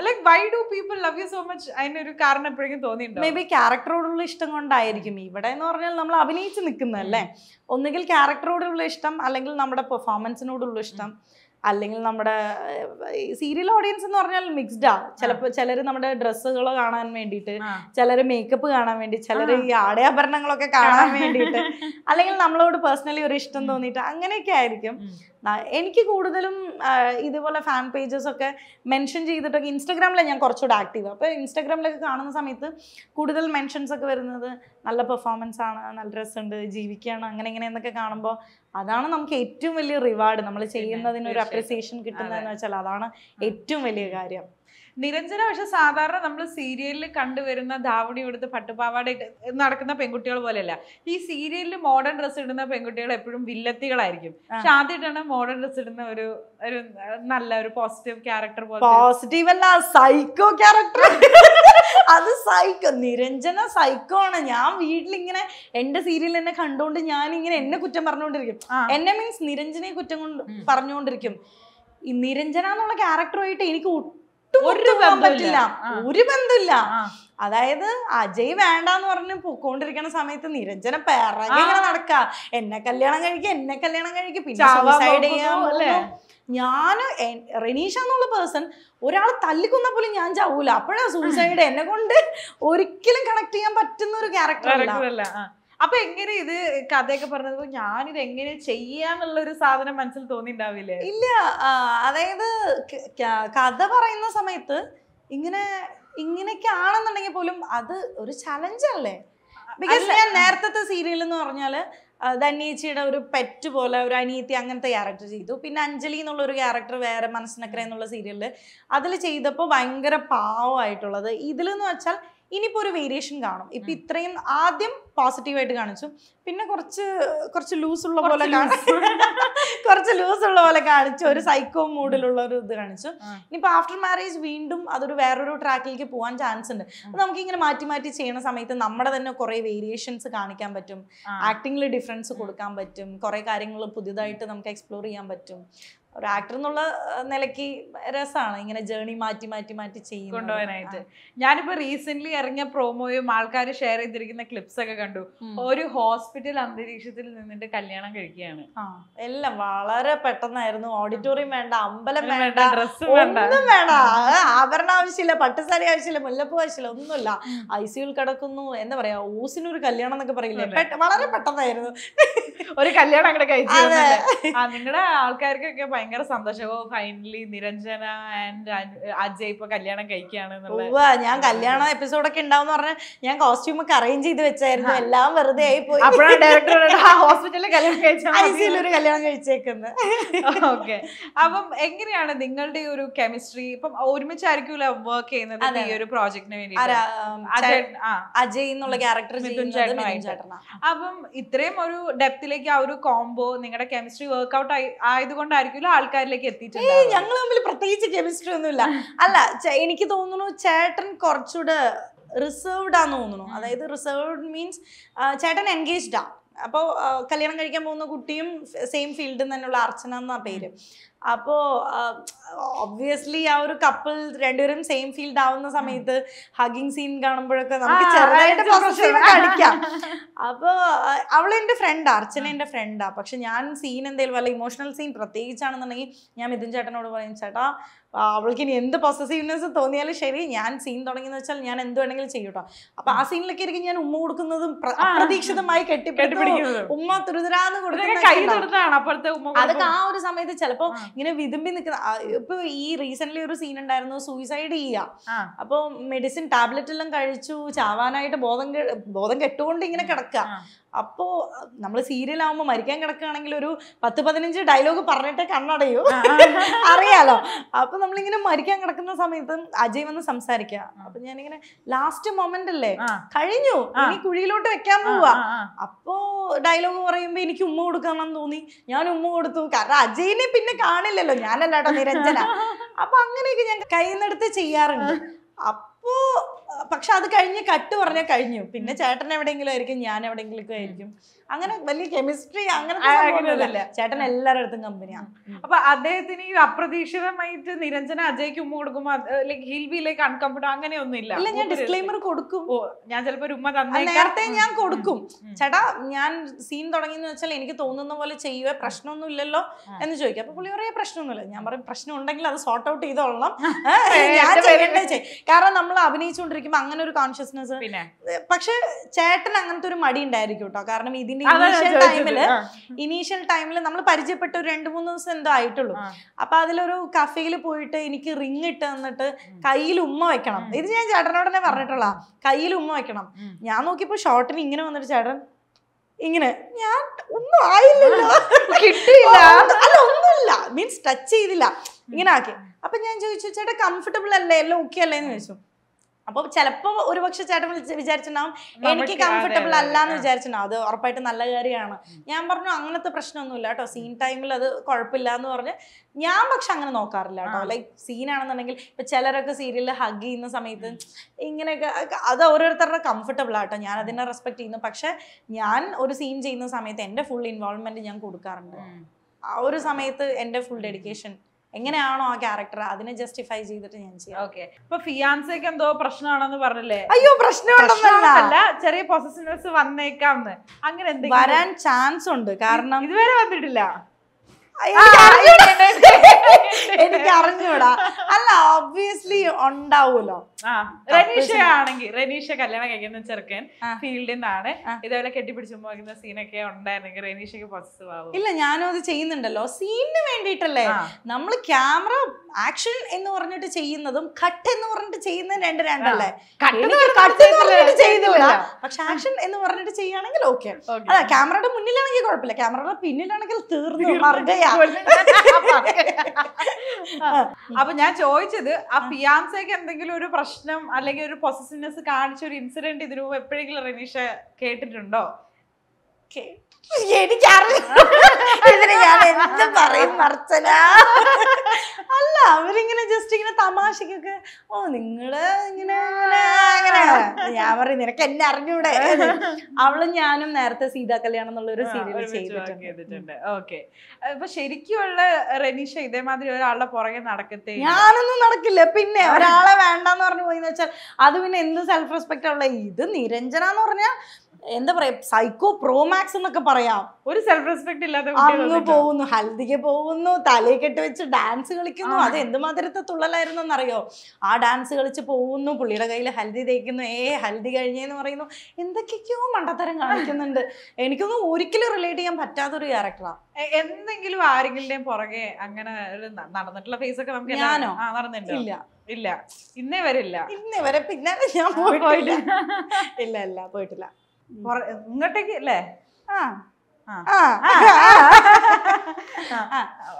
like why do people love you so much അതിനൊരു കാരണം എപ്പോഴേക്കും തോന്നിയിട്ടുണ്ട് മേ ബി ക്യാരക്ടറോടുള്ള ഇഷ്ടം കൊണ്ടായിരിക്കും ഇവിടെ എന്ന് പറഞ്ഞാൽ നമ്മൾ അഭിനയിച്ച് നിൽക്കുന്നതല്ലേ ഒന്നുകിൽ ക്യാരക്ടറോടുള്ള ഇഷ്ടം അല്ലെങ്കിൽ നമ്മുടെ പെർഫോമൻസിനോടുള്ള ഇഷ്ടം അല്ലെങ്കിൽ നമ്മുടെ സീരിയൽ ഓഡിയൻസ് എന്ന് പറഞ്ഞാൽ മിക്സ്ഡാ ചിലപ്പോൾ ചിലർ നമ്മുടെ ഡ്രസ്സുകൾ കാണാൻ വേണ്ടിയിട്ട് ചിലർ മേക്കപ്പ് കാണാൻ വേണ്ടി ചിലർ ഈ ആടയാഭരണങ്ങളൊക്കെ കാണാൻ വേണ്ടിയിട്ട് അല്ലെങ്കിൽ നമ്മളോട് പേഴ്സണലി ഒരു ഇഷ്ടം തോന്നിയിട്ട് അങ്ങനെയൊക്കെ ആയിരിക്കും എനിക്ക് കൂടുതലും ഇതുപോലെ ഫാൻ പേജസ് ഒക്കെ മെൻഷൻ ചെയ്തിട്ടൊക്കെ ഇൻസ്റ്റാഗ്രാമിലെ ഞാൻ കുറച്ചുകൂടെ ആക്റ്റീവ് അപ്പോൾ ഇൻസ്റ്റാഗ്രാമിലൊക്കെ കാണുന്ന സമയത്ത് കൂടുതൽ മെൻഷൻസ് ഒക്കെ വരുന്നത് നല്ല പെർഫോമൻസ് ആണ് നല്ല ഉണ്ട് ജീവിക്കുകയാണ് അങ്ങനെ ഇങ്ങനെ എന്നൊക്കെ കാണുമ്പോൾ അതാണ് നമുക്ക് ഏറ്റവും വലിയ റിവാർഡ് നമ്മൾ ചെയ്യുന്നതിനൊരു അപ്രിസിയേഷൻ കിട്ടുന്നതെന്ന് വെച്ചാൽ അതാണ് ഏറ്റവും വലിയ കാര്യം നിരഞ്ജന പക്ഷെ സാധാരണ നമ്മൾ സീരിയലിൽ കണ്ടുവരുന്ന ധാവണി ഇവിടുത്തെ പട്ടുപാവാട നടക്കുന്ന പെൺകുട്ടികൾ പോലെയല്ല ഈ സീരിയലിൽ മോഡേൺ ഡ്രസ് ഇടുന്ന പെൺകുട്ടികൾ എപ്പോഴും വില്ലത്തികളായിരിക്കും പക്ഷെ ആദ്യമായിട്ടാണ് മോഡേൺ ഡ്രസ് ഇടുന്ന ഒരു ഒരു നല്ല ഒരു പോസിറ്റീവ് ക്യാരക്ടർ പോസിറ്റീവ് അല്ല സൈക്കോ ക്യാരക്ടർ അത് സൈക്കോ നിരഞ്ജന സൈക്കോ ആണ് ഞാൻ വീട്ടിലിങ്ങനെ എന്റെ സീരിയൽ എന്നെ കണ്ടുകൊണ്ട് ഞാൻ ഇങ്ങനെ എന്നെ കുറ്റം പറഞ്ഞുകൊണ്ടിരിക്കും എന്നെ മീൻസ് നിരഞ്ജനെ കുറ്റം കൊണ്ട് പറഞ്ഞുകൊണ്ടിരിക്കും നിരഞ്ജന എന്നുള്ള ക്യാരക്ടറുമായിട്ട് എനിക്ക് ഒട്ടും ഒരു പറ്റില്ല ഒരു ബന്ധമില്ല അതായത് അജയ് വേണ്ടാന്ന് പറഞ്ഞ് പൊക്കോണ്ടിരിക്കണ സമയത്ത് നിരഞ്ജന പിറകെ നടക്ക എന്നെ കല്യാണം കഴിക്കുക എന്നെ കല്യാണം കഴിക്കുക പിന്നെ സൂസൈഡ് ചെയ്യാൻ ഞാൻ റെനീഷ എന്നുള്ള പേഴ്സൺ ഒരാൾ തല്ലിക്കുന്ന പോലും ഞാൻ ചാവൂല അപ്പോഴാ സൂസൈഡ് എന്നെ കൊണ്ട് ഒരിക്കലും കണക്ട് ചെയ്യാൻ പറ്റുന്ന ഒരു ക്യാരക്ടർ അപ്പൊ എങ്ങനെ ഇത് കഥയൊക്കെ പറഞ്ഞത് ഞാനിത് എങ്ങനെ ചെയ്യാന്നുള്ള ഒരു സാധനം മനസ്സിൽ തോന്നിണ്ടാവില്ലേ ഇല്ല അതായത് കഥ പറയുന്ന സമയത്ത് ഇങ്ങനെ ഇങ്ങനെയൊക്കെ ആണെന്നുണ്ടെങ്കിൽ പോലും അത് ഒരു ചലഞ്ച് അല്ലേ ബിക്കോസ് ഞാൻ നേരത്തെ സീരിയൽ എന്ന് പറഞ്ഞാല് ധന്യേച്ചിയുടെ ഒരു പെറ്റ് പോലെ ഒരു അനിയത്തി അങ്ങനത്തെ ക്യാരക്ടർ ചെയ്തു പിന്നെ അഞ്ജലി എന്നുള്ള ഒരു ക്യാരക്ടർ വേറെ മനസ്സിനക്കര എന്നുള്ള സീരിയലിൽ അതിൽ ചെയ്തപ്പോൾ ഭയങ്കര പാവമായിട്ടുള്ളത് ഇതിലെന്ന് വെച്ചാൽ ഇനിയിപ്പോൾ ഒരു വേരിയേഷൻ കാണും ഇപ്പം ഇത്രയും ആദ്യം പോസിറ്റീവായിട്ട് കാണിച്ചു പിന്നെ കുറച്ച് കുറച്ച് ലൂസ് ഉള്ള പോലെ (laughs) കുറച്ച് ലൂസ് ഉള്ള പോലെ കാണിച്ചു ഒരു സൈക്കോ മൂഡിലുള്ള ഒരു ഇത് കാണിച്ചു ഇനിയിപ്പോൾ ആഫ്റ്റർ മാരേജ് വീണ്ടും അതൊരു വേറൊരു ട്രാക്കിലേക്ക് പോകാൻ ചാൻസ് ഉണ്ട് നമുക്ക് ഇങ്ങനെ മാറ്റി മാറ്റി ചെയ്യുന്ന സമയത്ത് നമ്മുടെ തന്നെ കുറേ വേരിയേഷൻസ് കാണിക്കാൻ പറ്റും ആക്ടിങ്ങിൽ ഡിഫറൻസ് കൊടുക്കാൻ പറ്റും കുറേ കാര്യങ്ങൾ പുതിയതായിട്ട് നമുക്ക് എക്സ്പ്ലോർ ചെയ്യാൻ പറ്റും ഒരു ആക്ടർ എന്നുള്ള നിലയ്ക്ക് രസമാണ് ഇങ്ങനെ ജേണി മാറ്റി മാറ്റി മാറ്റി ചെയ്യും കൊണ്ടുപോകാനായിട്ട് ഞാനിപ്പോ റീസെന്റ് ഇറങ്ങിയ പ്രോമോയും ആൾക്കാർ ഷെയർ ചെയ്തിരിക്കുന്ന ക്ലിപ്സ് ഒക്കെ കണ്ടു ഒരു ഹോസ്പിറ്റൽ അന്തരീക്ഷത്തിൽ നിന്നിട്ട് കല്യാണം കഴിക്കുകയാണ് എല്ലാം വളരെ പെട്ടെന്നായിരുന്നു ഓഡിറ്റോറിയം വേണ്ട അമ്പലം വേണ്ട ഒന്നും വേണ്ട ആഭരണ ആവശ്യമില്ല പട്ടുസാരി ആവശ്യമില്ല മുല്ലപ്പൂ ആവശ്യമില്ല ഒന്നുമില്ല ഐ സിയിൽ കിടക്കുന്നു എന്താ പറയാ ഊസിനൊരു കല്യാണം എന്നൊക്കെ പറയില്ലേ വളരെ പെട്ടെന്നായിരുന്നു ഒരു കല്യാണം അങ്ങനെ കഴിച്ചു നിങ്ങളുടെ ആൾക്കാർക്കൊക്കെ ഭയങ്കര ഭയങ്കര സന്തോഷവും ഫൈനലി നിരഞ്ജന ആൻഡ് അജയ് ഇപ്പൊ കല്യാണം കഴിക്കുകയാണ് ഞാൻ കല്യാണ എപ്പിസോഡ് ഒക്കെ ഉണ്ടാവും പറഞ്ഞാൽ ഞാൻ കോസ്റ്റ്യൂം ഒക്കെ അറേഞ്ച് ചെയ്ത് വെച്ചായിരുന്നു എല്ലാം വെറുതെ ആയി പോയി ഡയറക്ടർ ഹോസ്പിറ്റലിൽ കല്യാണം ഒരു കല്യാണം കഴിച്ചേക്കുന്നത് ഓക്കെ അപ്പം എങ്ങനെയാണ് നിങ്ങളുടെ ഒരു കെമിസ്ട്രി ഇപ്പം ഒരുമിച്ചായിരിക്കും വർക്ക് ചെയ്യുന്നത് ഈ ഒരു പ്രോജക്റ്റിന് വേണ്ടി അജയ് എന്നുള്ള ക്യാരക്ടർ അപ്പം ഇത്രയും ഒരു ഡെപ്തിലേക്ക് ആ ഒരു കോംബോ നിങ്ങളുടെ കെമിസ്ട്രി വർക്ക്ഔട്ട് ആയതുകൊണ്ടായിരിക്കും ആൾക്കാരിലേക്ക് എത്തിയിട്ടുണ്ട് ഞങ്ങൾ തമ്മിൽ പ്രത്യേകിച്ച് കെമിസ്ട്രി ഒന്നുമില്ല അല്ല എനിക്ക് തോന്നുന്നു ചേട്ടൻ കുറച്ചുകൂടെ റിസേർവ്ഡ് ആന്ന് തോന്നുന്നു അതായത് റിസർവ്ഡ് മീൻസ് ചേട്ടൻ എൻഗേജ്ഡ് ആ അപ്പോൾ കല്യാണം കഴിക്കാൻ പോകുന്ന കുട്ടിയും സെയിം ഫീൽഡിൽ തന്നെയുള്ള അർച്ചന എന്നാ പേര് അപ്പോ ഒബ്വിയസ്ലി ആ ഒരു കപ്പിൾ രണ്ടുപേരും സെയിം ഫീൽഡ് ആവുന്ന സമയത്ത് ഹഗിങ് സീൻ കാണുമ്പോഴൊക്കെ നമുക്ക് ചെറുതായിട്ട് കളിക്കാം അപ്പോൾ അവൾ എൻ്റെ അർച്ചന എന്റെ ഫ്രണ്ടാണ് പക്ഷെ ഞാൻ സീൻ എന്തെങ്കിലും വല്ല ഇമോഷണൽ സീൻ പ്രത്യേകിച്ചാണെന്നുണ്ടെങ്കിൽ ഞാൻ മിഥുൻ ചേട്ടനോട് പറയും ചേട്ടാ അവൾക്ക് ഇനി എന്ത് പൊസസീവ്നെസ് തോന്നിയാലും ശരി ഞാൻ സീൻ തുടങ്ങിയെന്ന് വെച്ചാൽ ഞാൻ എന്ത് വേണമെങ്കിലും ചെയ്യൂട്ടോ അപ്പൊ ആ സീനിലൊക്കെ ഇരിക്കും ഞാൻ ഉമ്മ കൊടുക്കുന്നതും അപ്രതീക്ഷിതമായി കെട്ടിപ്പിടിക്കുന്നതും ഉമ്മ തുരുതരാന്ന് കൊടുക്കുന്ന അതൊക്കെ ആ ഒരു സമയത്ത് ചിലപ്പോ ഇങ്ങനെ വിതുമ്പി നിൽക്കുന്ന ഇപ്പൊ ഈ റീസെന്റ് ഒരു സീൻ ഉണ്ടായിരുന്നു സൂയിസൈഡ് ചെയ്യുക അപ്പൊ മെഡിസിൻ ടാബ്ലറ്റ് എല്ലാം കഴിച്ചു ചാവാനായിട്ട് ബോധം ബോധം കെട്ടുകൊണ്ട് ഇങ്ങനെ കിടക്കുക അപ്പോ നമ്മൾ സീരിയലാവുമ്പോൾ മരിക്കാൻ കിടക്കുകയാണെങ്കിൽ ഒരു പത്ത് പതിനഞ്ച് ഡയലോഗ് പറഞ്ഞിട്ടേ കണ്ണടയൂ അറിയാലോ അപ്പോൾ നമ്മളിങ്ങനെ മരിക്കാൻ കിടക്കുന്ന സമയത്ത് അജയ് വന്ന് സംസാരിക്കുക അപ്പൊ ഞാനിങ്ങനെ ലാസ്റ്റ് മൊമെന്റ് അല്ലേ കഴിഞ്ഞു ഇനി കുഴിയിലോട്ട് വെക്കാൻ പോവാ അപ്പോ ഡയലോഗ് പറയുമ്പോൾ എനിക്ക് ഉമ്മ കൊടുക്കണം തോന്നി ഞാൻ ഉമ്മ കൊടുത്തു കാരണം അജയിനെ പിന്നെ കാണില്ലല്ലോ ഞാനല്ലാട്ടോ നിരഞ്ജന അപ്പൊ അങ്ങനെയൊക്കെ ഞാൻ കൈന്നെടുത്ത് ചെയ്യാറുണ്ട് അപ്പോ പക്ഷെ അത് കഴിഞ്ഞ് കട്ട് പറഞ്ഞാൽ കഴിഞ്ഞു പിന്നെ ചേട്ടൻ എവിടെയെങ്കിലും ആയിരിക്കും ഞാൻ എവിടെയെങ്കിലും ആയിരിക്കും അങ്ങനെ വലിയ കെമിസ്ട്രി അങ്ങനെ ചേട്ടൻ എല്ലായിടത്തും കമ്പനിയാണ് അപ്പൊ അദ്ദേഹത്തിന് ഈ അപ്രതീക്ഷിതമായിട്ട് നിരഞ്ജന അജയ്ക്ക് ഉമ്മ കൊടുക്കുമ്പോ ലൈക്ക് അങ്ങനെയൊന്നുമില്ല ഇല്ല ഞാൻ ഡിസ്ക്ലൈമർ കൊടുക്കും ഞാൻ ചിലപ്പോ ഉമ്മ നേരത്തെ ഞാൻ കൊടുക്കും ചേട്ടാ ഞാൻ സീൻ എന്ന് വെച്ചാൽ എനിക്ക് തോന്നുന്ന പോലെ ചെയ്യുക പ്രശ്നമൊന്നും ഇല്ലല്ലോ എന്ന് ചോദിക്കും അപ്പൊ പുള്ളി പറയാ പ്രശ്നമൊന്നുമില്ല ഞാൻ പറയും പ്രശ്നം ഉണ്ടെങ്കിൽ അത് സോർട്ട് ഔട്ട് ചെയ്തോളണം (laughs) ഞാൻ കാരണം നമ്മൾ അഭിനയിച്ചുകൊണ്ടിരിക്കുമ്പോൾ അങ്ങനെ ഒരു കോൺഷ്യസ്നെസ് പക്ഷെ ചേട്ടൻ അങ്ങനത്തെ ഒരു മടി ഉണ്ടായിരിക്കും കേട്ടോ കാരണം ഇതിന് ഇതിന്റെ ഇനീഷ്യൽ ടൈമില് ഇനീഷ്യൽ ടൈമിൽ നമ്മൾ പരിചയപ്പെട്ട ഒരു രണ്ട് മൂന്ന് ദിവസം എന്തോ ആയിട്ടുള്ളൂ അപ്പൊ അതിലൊരു കഫയിൽ പോയിട്ട് എനിക്ക് റിങ് ഇട്ട് തന്നിട്ട് കയ്യിൽ ഉമ്മ വെക്കണം ഇത് ഞാൻ ചേട്ടനോട് തന്നെ പറഞ്ഞിട്ടുള്ള കയ്യിൽ ഉമ്മ വെക്കണം ഞാൻ നോക്കിയപ്പോ ഷോർട്ടിന് ഇങ്ങനെ വന്നിട്ട് ചേട്ടൻ ഇങ്ങനെ ഞാൻ ഒന്നും ആയില്ലല്ലോ കിട്ടിയില്ല അല്ല ഒന്നുമില്ല മീൻസ് ടച്ച് ചെയ്തില്ല ഇങ്ങനെ ആക്കി അപ്പൊ ഞാൻ ചോദിച്ചു ചേട്ടാ കംഫർട്ടബിൾ അല്ലേ എല്ലാം ഓക്കെ അല്ലേ എന്ന് ചോദിച്ചു അപ്പൊ ചിലപ്പോ പക്ഷെ ചേട്ടൻ വിചാരിച്ചിട്ടുണ്ടാവും എനിക്ക് കംഫർട്ടബിൾ അല്ല എന്ന് വിചാരിച്ചിട്ടുണ്ടാവും അത് ഉറപ്പായിട്ട് നല്ല കാര്യമാണ് ഞാൻ പറഞ്ഞു അങ്ങനത്തെ പ്രശ്നമൊന്നുമില്ല കേട്ടോ സീൻ ടൈമിൽ അത് കുഴപ്പമില്ല എന്ന് പറഞ്ഞ് ഞാൻ പക്ഷെ അങ്ങനെ നോക്കാറില്ല കേട്ടോ സീൻ സീനാണെന്നുണ്ടെങ്കിൽ ഇപ്പൊ ചിലരൊക്കെ സീരിയലിൽ ഹഗ് ചെയ്യുന്ന സമയത്ത് ഇങ്ങനെയൊക്കെ അത് ഓരോരുത്തരുടെ കംഫർട്ടബിൾ ആട്ടോ ഞാൻ അതിനെ റെസ്പെക്ട് ചെയ്യുന്നു പക്ഷെ ഞാൻ ഒരു സീൻ ചെയ്യുന്ന സമയത്ത് എന്റെ ഫുൾ ഇൻവോൾവ്മെന്റ് ഞാൻ കൊടുക്കാറുണ്ട് ആ ഒരു സമയത്ത് എന്റെ ഫുൾ ഡെഡിക്കേഷൻ എങ്ങനെയാണോ ആ ക്യാരക്ടർ അതിനെ ജസ്റ്റിഫൈ ചെയ്തിട്ട് ഞാൻ ചെയ്യാം ഓക്കെ ഇപ്പൊ ഫിയാൻസേക്ക് എന്തോ പ്രശ്നമാണെന്ന് പറഞ്ഞില്ലേ അയ്യോ പ്രശ്നമുണ്ടെന്നല്ല ചെറിയ പൊസസിനസ് വന്നേക്കാം അങ്ങനെ എന്തെങ്കിലും വരാൻ ചാൻസ് ഉണ്ട് കാരണം ഇതുവരെ വന്നിട്ടില്ല എനിക്ക് അറിഞ്ഞൂടാ അല്ല ഒബ്വിയസ്ലി ഉണ്ടാവൂലോ റനീഷ ആണെങ്കിൽ റനീഷ കല്യാണം കഴിക്കുന്ന ചെറുക്കൻ ഫീൽഡിൽ നിന്നാണ് ഇതേപോലെ കെട്ടിപ്പിടിച്ചു പോകുന്ന സീനൊക്കെ ഉണ്ടായിരുന്നെങ്കിൽ റനീഷയ്ക്ക് പോസിറ്റീവ് ആവും ഇല്ല ഞാനും അത് ചെയ്യുന്നുണ്ടല്ലോ സീനിന് വേണ്ടിയിട്ടല്ലേ നമ്മൾ ക്യാമറ ആക്ഷൻ എന്ന് പറഞ്ഞിട്ട് ചെയ്യുന്നതും കട്ട് എന്ന് പറഞ്ഞിട്ട് ചെയ്യുന്നതും രണ്ട് രണ്ടല്ലേ കട്ട് എന്ന് പറഞ്ഞിട്ട് പക്ഷെ ആക്ഷൻ എന്ന് പറഞ്ഞിട്ട് ചെയ്യുകയാണെങ്കിൽ ഓക്കെ അല്ല ക്യാമറയുടെ മുന്നിലാണെങ്കിൽ കുഴപ്പമില്ല ക്യാമറയുടെ പിന്നിലാണെങ്കിൽ തീർന്നു മറുകയാ അപ്പൊ ഞാൻ ചോദിച്ചത് ആ ഫിയാൻസേക്ക് എന്തെങ്കിലും ഒരു പ്രശ്നം അല്ലെങ്കിൽ ഒരു പൊസസിനെസ് കാണിച്ച ഒരു ഇൻസിഡന്റ് ഇതിനു എപ്പോഴെങ്കിലും റെനീഷ കേട്ടിട്ടുണ്ടോ എനിക്കറിയാം എന്ത് പറയും അല്ല അവരിങ്ങനെ ജസ്റ്റ് ഇങ്ങനെ തമാശക്കൊക്കെ ഓ നിങ്ങള് ഇങ്ങനെ അങ്ങനെ ഞാൻ പറയും നിനക്ക് എന്നെ അറിഞ്ഞൂടെ അവള് ഞാനും നേരത്തെ സീതാ കല്യാണം എന്നുള്ള ഒരു സീരിയൽ ചെയ്തിട്ടുണ്ട് ഓക്കെ അപ്പൊ ഉള്ള റെനീഷ ഇതേമാതിരി ഒരാളുടെ പുറകെ നടക്കത്തെ ഞാനൊന്നും നടക്കില്ല പിന്നെ ഒരാളെ വേണ്ടെന്ന് പറഞ്ഞു എന്ന് വെച്ചാൽ അത് പിന്നെ എന്ത് സെൽഫ് റെസ്പെക്ട് ഉള്ള ഇത് നിരഞ്ജന എന്ന് പറഞ്ഞാൽ എന്താ പറയാ സൈക്കോ പ്രോമാക്സ് എന്നൊക്കെ പറയാം ഒരു സെൽഫ് റെസ്പെക്ട് ഇല്ലാതെ അങ്ങ് പോകുന്നു ഹൽദിക്ക് പോകുന്നു തലയെ കെട്ടി വെച്ച് ഡാൻസ് കളിക്കുന്നു അത് എന്തുമാതിരത്തെ തുള്ളലായിരുന്നു എന്നറിയോ ആ ഡാൻസ് കളിച്ച് പോകുന്നു പുള്ളിയുടെ കയ്യിൽ ഹൽദി തേക്കുന്നു ഏ ഹൽദി കഴിഞ്ഞെന്ന് പറയുന്നു എന്തൊക്കെയോ മണ്ടത്തരം കാണിക്കുന്നുണ്ട് എനിക്കൊന്നും ഒരിക്കലും റിലേറ്റ് ചെയ്യാൻ പറ്റാത്തൊരു ക്യാരക്ടറാണ് എന്തെങ്കിലും ആരെങ്കിലും പുറകെ അങ്ങനെ നടന്നിട്ടുള്ള ഫേസ് ഒക്കെ നമുക്ക് ഞാനോ ഇല്ല ഇല്ല ഇന്നേ വരെ ഇല്ല ഇന്നേ വരെ പിന്നാലെ ഞാൻ പോയിട്ടില്ല ഇല്ല ഇല്ല പോയിട്ടില്ല ഇങ്ങോട്ടേക്ക് അല്ലേ ആ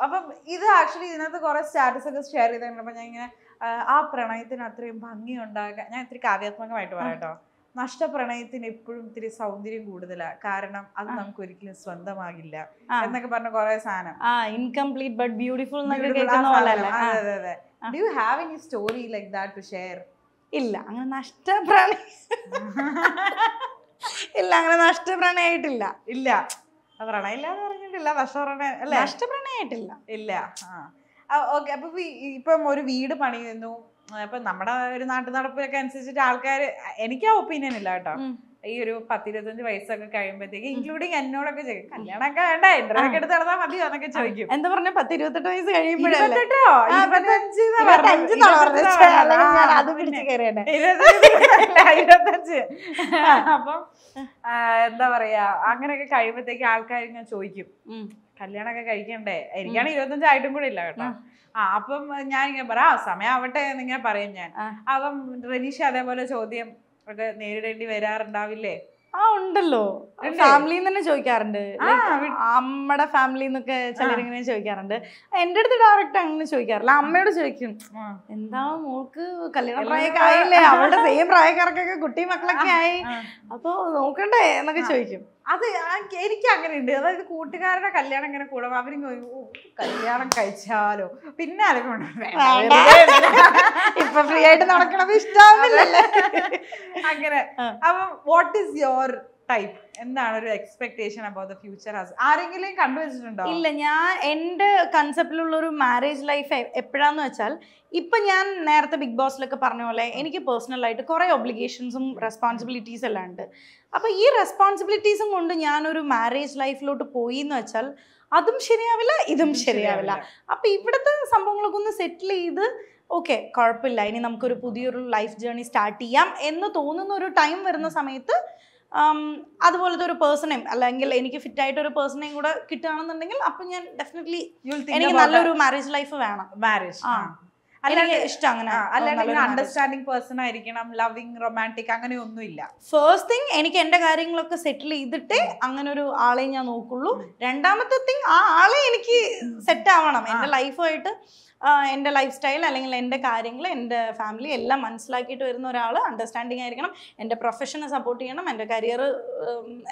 അപ്പം ഇത് ആക്ച്വലി ഇതിനകത്ത് കുറെ സ്റ്റാറ്റസ് ഒക്കെ ഷെയർ ചെയ്തിട്ടുണ്ട് ഞാൻ ഇങ്ങനെ ആ പ്രണയത്തിന് അത്രയും ഭംഗി ഉണ്ടാകാൻ ഞാൻ ഇത്തിരി കാവ്യാത്മകമായിട്ട് പറയാട്ടോ പ്രണയത്തിന് എപ്പോഴും ഇത്തിരി സൗന്ദര്യം കൂടുതലാ കാരണം അത് നമുക്ക് ഒരിക്കലും സ്വന്തമാകില്ല എന്നൊക്കെ പറഞ്ഞ കുറെ സാധനം ഇൻകംപ്ലീറ്റ് ബട്ട് ബ്യൂട്ടിഫുൾ അതെ അതെ do have any story like that to share ഇല്ല അങ്ങനെ നഷ്ടപ്രണയം (laughs) ഇല്ല അങ്ങനെ നഷ്ടപ്രണയായിട്ടില്ല ഇല്ല പ്രണയില്ല എന്ന് പറഞ്ഞിട്ടില്ല നഷ്ടപ്രണയ അല്ല നഷ്ടപ്രണയായിട്ടില്ല ഇല്ല ആ ഓക്കെ അപ്പൊ ഇപ്പം ഒരു വീട് പണിയുന്നു അപ്പൊ നമ്മുടെ ഒരു നാട്ടു നടപ്പിലൊക്കെ അനുസരിച്ചിട്ട് ആൾക്കാർ എനിക്ക് ആ ഒപ്പീനിയൻ ഇല്ല കേട്ടോ ഈ ഒരു പത്തിരുപത്തഞ്ച് വയസ്സൊക്കെ കഴിയുമ്പോഴത്തേക്ക് ഇൻക്ലൂഡിങ് എന്നോടൊക്കെ ചോദിക്കും കല്യാണമൊക്കെ വേണ്ട എന്റെ ഒക്കെ എടുത്ത് നടന്നാൽ മതി എന്നൊക്കെ ചോദിക്കും എന്താ പറഞ്ഞ പത്തിരുപത്തെട്ട് വയസ്സ് കഴിയുമ്പോഴെട്ടോ ഇരുപത്തഞ്ച് അപ്പം എന്താ പറയാ അങ്ങനെയൊക്കെ കഴിയുമ്പോഴത്തേക്ക് ആൾക്കാർ ഞാൻ ചോദിക്കും കല്യാണമൊക്കെ കഴിക്കണ്ടേ എനിക്കാണ് ഇരുപത്തഞ്ചായിട്ടും കൂടെ ഇല്ല കേട്ടോ ആ അപ്പം ഞാൻ ഇങ്ങനെ പറ സമയം ആവട്ടെ എന്നിങ്ങനെ പറയും ഞാൻ അപ്പം റനീഷ അതേപോലെ ചോദ്യം ഒക്കെ നേരിടേണ്ടി വരാറുണ്ടാവില്ലേ ആ ഉണ്ടല്ലോ ഫാമിലിന്ന് തന്നെ ചോദിക്കാറുണ്ട് അമ്മയുടെ ഫാമിലി എന്നൊക്കെ ചിലരിങ്ങനെ ചോദിക്കാറുണ്ട് എന്റെ അടുത്ത് ഡയറക്റ്റ് അങ്ങനെ ചോദിക്കാറില്ല അമ്മയോട് ചോദിക്കും എന്താ മോൾക്ക് കല്യാണ പ്രായൊക്കെ ആയില്ലേ അവളുടെ സെയിം പ്രായക്കാർക്കൊക്കെ കുട്ടി മക്കളൊക്കെ ആയി അപ്പൊ നോക്കണ്ടേ എന്നൊക്കെ ചോദിക്കും അത് എനിക്ക് അങ്ങനെ ഉണ്ട് അതായത് കൂട്ടുകാരുടെ കല്യാണം ഇങ്ങനെ കൂടും അവരിങ്ങനെ കല്യാണം കഴിച്ചാലോ പിന്നെ ആലോചിക്കണം ഇപ്പൊ ഫ്രീ ആയിട്ട് നടക്കണത് ഇഷ്ടാവുന്നില്ല അങ്ങനെ അപ്പൊ വാട്ട് ഈസ് യുവർ ടൈപ്പ് എന്താണ് ഒരു എക്സ്പെക്ടേഷൻ അബൌട്ട് ദ ഫ്യൂച്ചർ ആരെങ്കിലും കണ്ടുവച്ചിട്ടുണ്ടോ ഇല്ല ഞാൻ എൻ്റെ കൺസെപ്റ്റിലുള്ള ഒരു മാരേജ് ലൈഫ് എപ്പോഴാന്ന് വെച്ചാൽ ഇപ്പൊ ഞാൻ നേരത്തെ ബിഗ് ബോസിലൊക്കെ പറഞ്ഞ പോലെ എനിക്ക് പേഴ്സണൽ ആയിട്ട് കുറേ ഒബ്ലിഗേഷൻസും റെസ്പോൺസിബിലിറ്റീസ് എല്ലാം ഉണ്ട് അപ്പോൾ ഈ റെസ്പോൺസിബിലിറ്റീസും കൊണ്ട് ഞാനൊരു മാരേജ് ലൈഫിലോട്ട് പോയി എന്ന് വെച്ചാൽ അതും ശരിയാവില്ല ഇതും ശരിയാവില്ല അപ്പോൾ ഇവിടുത്തെ സംഭവങ്ങളൊക്കെ ഒന്ന് സെറ്റിൽ ചെയ്ത് ഓക്കെ കുഴപ്പമില്ല ഇനി നമുക്കൊരു പുതിയൊരു ലൈഫ് ജേർണി സ്റ്റാർട്ട് ചെയ്യാം എന്ന് തോന്നുന്ന ഒരു ടൈം വരുന്ന സമയത്ത് അതുപോലത്തെ ഒരു പേഴ്സണേയും അല്ലെങ്കിൽ എനിക്ക് ഫിറ്റ് ആയിട്ട് ഒരു പേഴ്സണേയും കൂടെ കിട്ടുകയാണെന്നുണ്ടെങ്കിൽ അപ്പം ഞാൻ ഡെഫിനറ്റ്ലി എനിക്ക് നല്ലൊരു മാരേജ് ലൈഫ് വേണം മാരേജ് ആ അങ്ങനെ അണ്ടർസ്റ്റാൻഡിങ് പേഴ്സൺ ആയിരിക്കണം ലവിങ് റൊമാൻറ്റിക് അങ്ങനെ ഒന്നുമില്ല ഫേസ്റ്റ് തിങ് എനിക്ക് എന്റെ കാര്യങ്ങളൊക്കെ സെറ്റിൽ ചെയ്തിട്ട് അങ്ങനെ ഒരു ആളെ ഞാൻ നോക്കുള്ളൂ രണ്ടാമത്തെ തിങ് ആ ആളെ എനിക്ക് സെറ്റ് ആവണം എന്റെ ലൈഫുമായിട്ട് എൻ്റെ ലൈഫ് സ്റ്റൈൽ അല്ലെങ്കിൽ എൻ്റെ കാര്യങ്ങൾ എൻ്റെ ഫാമിലി എല്ലാം മനസ്സിലാക്കിയിട്ട് വരുന്ന ഒരാൾ അണ്ടർസ്റ്റാൻഡിങ് ആയിരിക്കണം എൻ്റെ പ്രൊഫഷനെ സപ്പോർട്ട് ചെയ്യണം എൻ്റെ കരിയർ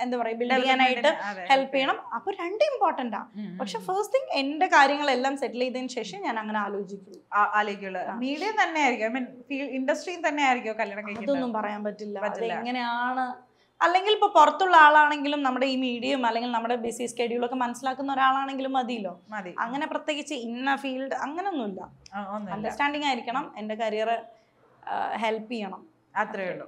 എന്താ പറയുക ബിൽഡ് ചെയ്യാനായിട്ട് ഹെൽപ്പ് ചെയ്യണം അപ്പോൾ രണ്ട് ഇമ്പോർട്ടൻ്റാണ് പക്ഷെ ഫസ്റ്റ് തിങ് എൻ്റെ കാര്യങ്ങളെല്ലാം സെറ്റിൽ ചെയ്തതിന് ശേഷം ഞാൻ അങ്ങനെ ആലോചിക്കുള്ളൂ ആയിരിക്കുള്ളൂ മീഡിയ തന്നെ ആയിരിക്കും ഐ മീൻ ഇൻഡസ്ട്രിയും തന്നെ ആയിരിക്കും കല്യാണം കഴിക്കുന്നതൊന്നും പറയാൻ പറ്റില്ല എങ്ങനെയാണ് അല്ലെങ്കിൽ ഇപ്പൊ പുറത്തുള്ള ആളാണെങ്കിലും നമ്മുടെ ഈ മീഡിയയും അല്ലെങ്കിൽ നമ്മുടെ ബിസി ഒക്കെ മനസ്സിലാക്കുന്ന ഒരാളാണെങ്കിലും മതിയല്ലോ മതി അങ്ങനെ പ്രത്യേകിച്ച് ഇന്ന ഫീൽഡ് അങ്ങനൊന്നുമില്ല അണ്ടർസ്റ്റാൻഡിങ് ആയിരിക്കണം എൻ്റെ കരിയർ ഹെൽപ്പ് ചെയ്യണം അത്രയേ ഉള്ളൂ